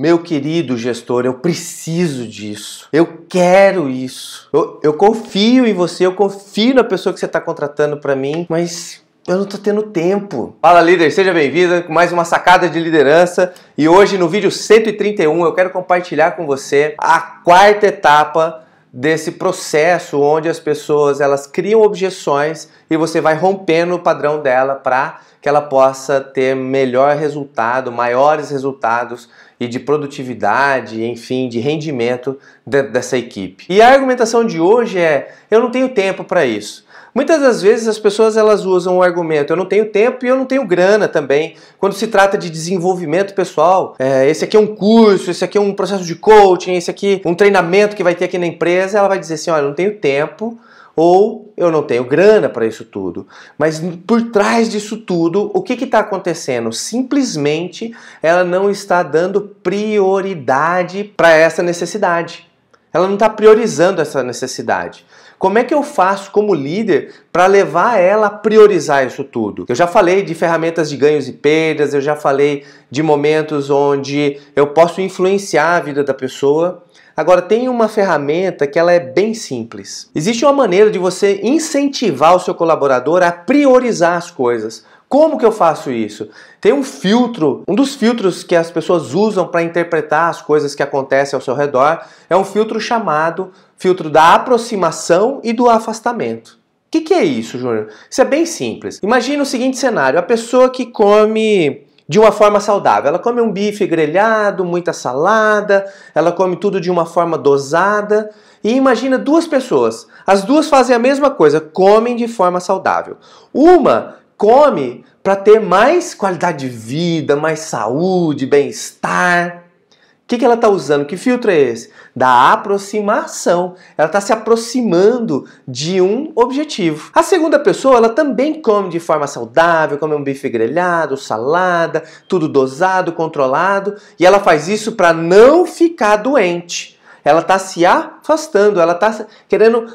Meu querido gestor, eu preciso disso. Eu quero isso. Eu, eu confio em você, eu confio na pessoa que você está contratando para mim, mas eu não estou tendo tempo. Fala líder, seja bem-vinda com mais uma sacada de liderança. E hoje no vídeo 131 eu quero compartilhar com você a quarta etapa desse processo onde as pessoas elas criam objeções e você vai rompendo o padrão dela para que ela possa ter melhor resultado, maiores resultados e de produtividade, enfim, de rendimento de, dessa equipe. E a argumentação de hoje é: eu não tenho tempo para isso. Muitas das vezes as pessoas elas usam o argumento eu não tenho tempo e eu não tenho grana também. Quando se trata de desenvolvimento pessoal, é, esse aqui é um curso, esse aqui é um processo de coaching, esse aqui é um treinamento que vai ter aqui na empresa, ela vai dizer assim, olha, eu não tenho tempo, ou eu não tenho grana para isso tudo. Mas por trás disso tudo, o que está acontecendo? Simplesmente ela não está dando prioridade para essa necessidade. Ela não está priorizando essa necessidade. Como é que eu faço como líder para levar ela a priorizar isso tudo? Eu já falei de ferramentas de ganhos e perdas, eu já falei de momentos onde eu posso influenciar a vida da pessoa, Agora tem uma ferramenta que ela é bem simples. Existe uma maneira de você incentivar o seu colaborador a priorizar as coisas. Como que eu faço isso? Tem um filtro, um dos filtros que as pessoas usam para interpretar as coisas que acontecem ao seu redor, é um filtro chamado filtro da aproximação e do afastamento. O que, que, é isso, Júnior? Isso é bem simples. Imagina o seguinte cenário: a pessoa que come de uma forma saudável. Ela come um bife grelhado, muita salada, ela come tudo de uma forma dosada. E imagina duas pessoas. As duas fazem a mesma coisa, comem de forma saudável. Uma come para ter mais qualidade de vida, mais saúde, bem-estar. O que, que ela está usando? Que filtro é esse? Da aproximação. Ela está se aproximando de um objetivo. A segunda pessoa, ela também come de forma saudável, come um bife grelhado, salada, tudo dosado, controlado, e ela faz isso para não ficar doente. Ela está se afastando, ela está querendo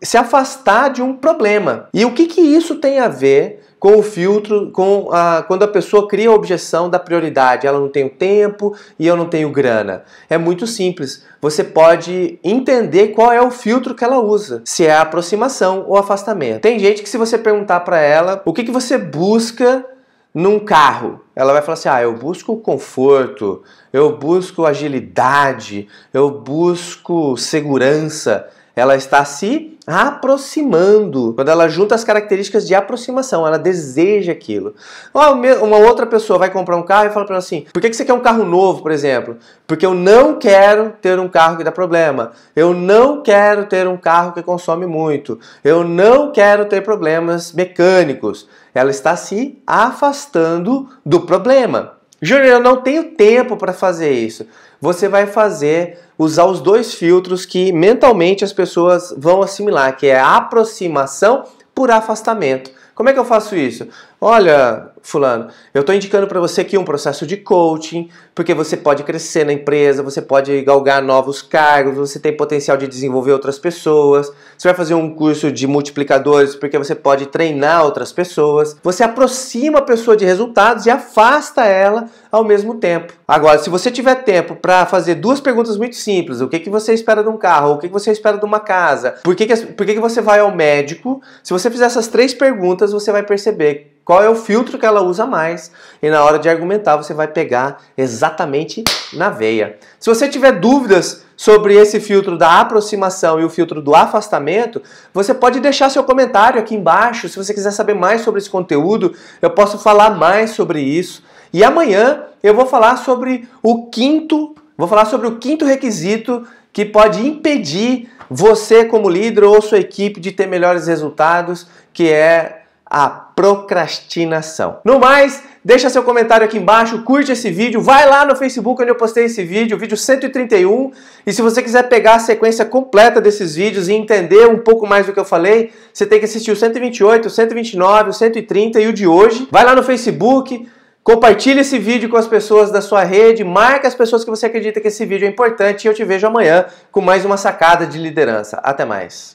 se afastar de um problema. E o que, que isso tem a ver com o filtro, com a, quando a pessoa cria a objeção da prioridade, ela não tem o tempo e eu não tenho grana. É muito simples. Você pode entender qual é o filtro que ela usa, se é aproximação ou afastamento. Tem gente que se você perguntar para ela o que, que você busca num carro, ela vai falar assim: ah, eu busco conforto, eu busco agilidade, eu busco segurança. Ela está se aproximando. Quando ela junta as características de aproximação, ela deseja aquilo. Uma outra pessoa vai comprar um carro e fala para ela assim: por que você quer um carro novo, por exemplo? Porque eu não quero ter um carro que dá problema. Eu não quero ter um carro que consome muito. Eu não quero ter problemas mecânicos. Ela está se afastando do problema. Júnior, eu não tenho tempo para fazer isso. Você vai fazer, usar os dois filtros que mentalmente as pessoas vão assimilar, que é a aproximação por afastamento. Como é que eu faço isso? Olha, fulano, eu estou indicando para você aqui um processo de coaching, porque você pode crescer na empresa, você pode galgar novos cargos, você tem potencial de desenvolver outras pessoas. Você vai fazer um curso de multiplicadores, porque você pode treinar outras pessoas. Você aproxima a pessoa de resultados e afasta ela ao mesmo tempo. Agora, se você tiver tempo para fazer duas perguntas muito simples, o que, que você espera de um carro, o que, que você espera de uma casa, por que, que, por que, que você vai ao médico, se você fizer essas três perguntas, você vai perceber qual é o filtro que ela usa mais e na hora de argumentar você vai pegar exatamente na veia. Se você tiver dúvidas sobre esse filtro da aproximação e o filtro do afastamento, você pode deixar seu comentário aqui embaixo. Se você quiser saber mais sobre esse conteúdo, eu posso falar mais sobre isso. E amanhã eu vou falar sobre o quinto, vou falar sobre o quinto requisito que pode impedir você como líder ou sua equipe de ter melhores resultados, que é a procrastinação. No mais, deixa seu comentário aqui embaixo, curte esse vídeo, vai lá no Facebook onde eu postei esse vídeo, vídeo 131, e se você quiser pegar a sequência completa desses vídeos e entender um pouco mais do que eu falei, você tem que assistir o 128, o 129, o 130 e o de hoje. Vai lá no Facebook, Compartilhe esse vídeo com as pessoas da sua rede, marque as pessoas que você acredita que esse vídeo é importante e eu te vejo amanhã com mais uma sacada de liderança. Até mais.